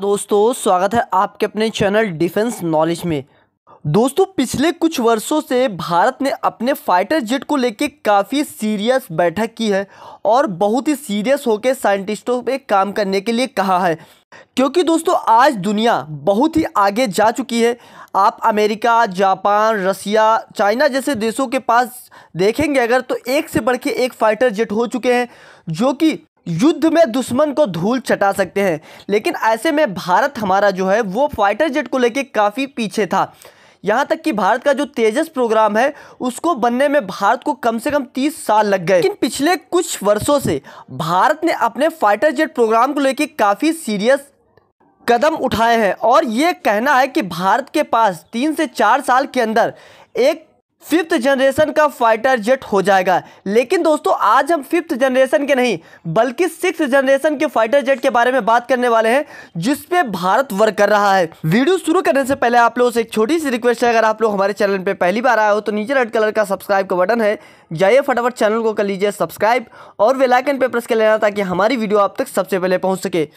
दोस्तों स्वागत है आपके अपने चैनल डिफेंस नॉलेज में दोस्तों पिछले कुछ वर्षों से भारत ने अपने फाइटर जेट को लेकर काफ़ी सीरियस बैठक की है और बहुत ही सीरियस होकर साइंटिस्टों पे काम करने के लिए कहा है क्योंकि दोस्तों आज दुनिया बहुत ही आगे जा चुकी है आप अमेरिका जापान रसिया चाइना जैसे देशों के पास देखेंगे अगर तो एक से बढ़ के एक फाइटर जेट हो चुके हैं जो कि युद्ध में दुश्मन को धूल चटा सकते हैं लेकिन ऐसे में भारत हमारा जो है वो फाइटर जेट को लेके काफ़ी पीछे था यहाँ तक कि भारत का जो तेजस प्रोग्राम है उसको बनने में भारत को कम से कम 30 साल लग गए लेकिन पिछले कुछ वर्षों से भारत ने अपने फाइटर जेट प्रोग्राम को लेकर काफ़ी सीरियस कदम उठाए हैं और ये कहना है कि भारत के पास तीन से चार साल के अंदर एक फिफ्थ जनरेशन का फाइटर जेट हो जाएगा लेकिन दोस्तों आज हम फिफ्थ जनरेशन के नहीं बल्कि सिक्स जनरेशन के फाइटर जेट के बारे में बात करने वाले हैं जिस पे भारत वर्क कर रहा है वीडियो शुरू करने से पहले आप लोगों से एक छोटी सी रिक्वेस्ट है अगर आप लोग हमारे चैनल पे पहली बार आए हो तो नीचे रेड कलर का सब्सक्राइब का बटन है जाइए फटाफट चैनल को कर लीजिए सब्सक्राइब और वेलाइकन पर प्रेस कर लेना ताकि हमारी वीडियो आप तक सबसे पहले पहुँच सके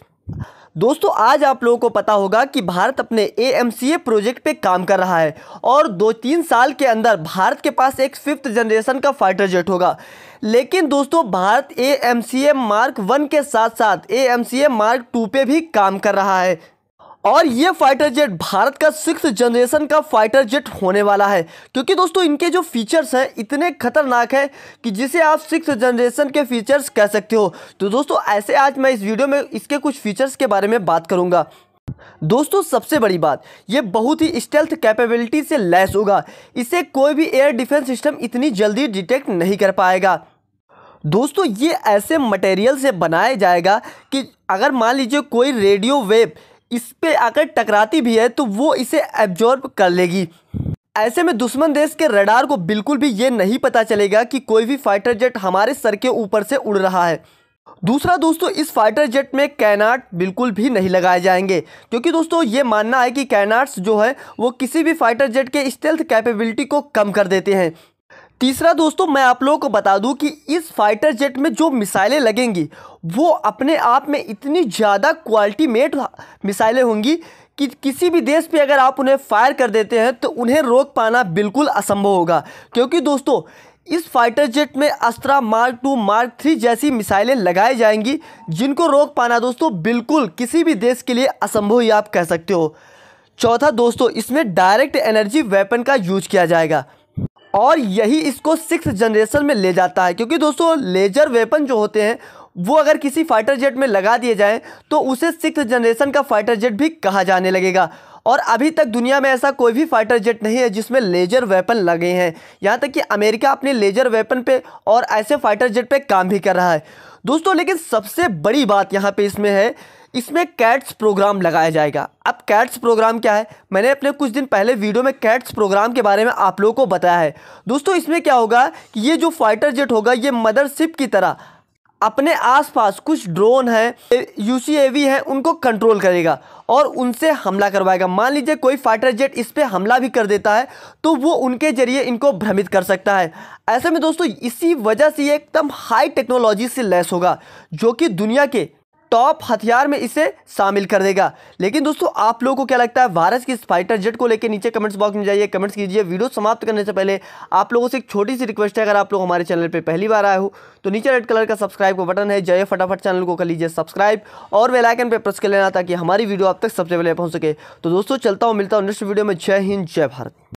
दोस्तों आज आप लोगों को पता होगा कि भारत अपने ए प्रोजेक्ट पे काम कर रहा है और दो तीन साल के अंदर भारत के पास एक फिफ्थ जनरेशन का फाइटर जेट होगा लेकिन दोस्तों भारत ए मार्क वन के साथ साथ ए मार्क टू पे भी काम कर रहा है और ये फाइटर जेट भारत का सिक्स जनरेशन का फाइटर जेट होने वाला है क्योंकि दोस्तों इनके जो फीचर्स हैं इतने खतरनाक हैं कि जिसे आप सिक्स जनरेशन के फीचर्स कह सकते हो तो दोस्तों ऐसे आज मैं इस वीडियो में इसके कुछ फीचर्स के बारे में बात करूँगा दोस्तों सबसे बड़ी बात ये बहुत ही स्टेल्थ कैपेबिलिटी से लैस होगा इसे कोई भी एयर डिफेंस सिस्टम इतनी जल्दी डिटेक्ट नहीं कर पाएगा दोस्तों ये ऐसे मटेरियल से बनाया जाएगा कि अगर मान लीजिए कोई रेडियो वेव इस पर आकर टकराती भी है तो वो इसे एब्जॉर्ब कर लेगी ऐसे में दुश्मन देश के रडार को बिल्कुल भी ये नहीं पता चलेगा कि कोई भी फाइटर जेट हमारे सर के ऊपर से उड़ रहा है दूसरा दोस्तों इस फाइटर जेट में कैनाट बिल्कुल भी नहीं लगाए जाएंगे क्योंकि दोस्तों ये मानना है कि कैनाट्स जो है वो किसी भी फाइटर जेट के स्टेल्थ कैपेबिलिटी को कम कर देते हैं तीसरा दोस्तों मैं आप लोगों को बता दूं कि इस फाइटर जेट में जो मिसाइलें लगेंगी वो अपने आप में इतनी ज़्यादा क्वालिटी मेड मिसाइलें होंगी कि किसी भी देश पे अगर आप उन्हें फायर कर देते हैं तो उन्हें रोक पाना बिल्कुल असंभव होगा क्योंकि दोस्तों इस फाइटर जेट में Astra mark two mark three जैसी मिसाइलें लगाई जाएंगी जिनको रोक पाना दोस्तों बिल्कुल किसी भी देश के लिए असंभव ही आप कह सकते हो चौथा दोस्तों इसमें डायरेक्ट एनर्जी वेपन का यूज किया जाएगा और यही इसको सिक्स जनरेशन में ले जाता है क्योंकि दोस्तों लेजर वेपन जो होते हैं वो अगर किसी फाइटर जेट में लगा दिए जाएं तो उसे सिक्स जनरेशन का फाइटर जेट भी कहा जाने लगेगा और अभी तक दुनिया में ऐसा कोई भी फाइटर जेट नहीं है जिसमें लेजर वेपन लगे हैं यहाँ तक कि अमेरिका अपने लेजर वेपन पे और ऐसे फाइटर जेट पे काम भी कर रहा है दोस्तों लेकिन सबसे बड़ी बात यहाँ पे इसमें है इसमें कैट्स प्रोग्राम लगाया जाएगा अब कैट्स प्रोग्राम क्या है मैंने अपने कुछ दिन पहले वीडियो में कैट्स प्रोग्राम के बारे में आप लोगों को बताया है दोस्तों इसमें क्या होगा कि ये जो फाइटर जेट होगा ये मदरशिप की तरह अपने आसपास कुछ ड्रोन हैं यू सी है उनको कंट्रोल करेगा और उनसे हमला करवाएगा मान लीजिए कोई फाइटर जेट इस पर हमला भी कर देता है तो वो उनके जरिए इनको भ्रमित कर सकता है ऐसे में दोस्तों इसी वजह से ये एकदम हाई टेक्नोलॉजी से लैस होगा जो कि दुनिया के टॉप हथियार में इसे शामिल कर देगा लेकिन दोस्तों आप लोगों को क्या लगता है वायरस की स्पाइटर फाइटर जेट को लेकर नीचे कमेंट्स बॉक्स में जाइए कमेंट्स कीजिए वीडियो समाप्त करने से पहले आप लोगों से एक छोटी सी रिक्वेस्ट है अगर आप लोग हमारे चैनल पर पहली बार आए हो तो नीचे रेड कलर का सब्सक्राइब का बटन है जय फटाफट चैनल को कर लीजिए सब्सक्राइब और वेलाइकन पर प्रेस कर लेना ताकि हमारी वीडियो आप तक सबसे पहले पहुँच सके तो दोस्तों चलता हूँ मिलता हूँ नेक्स्ट वीडियो में जय हिंद जय भारत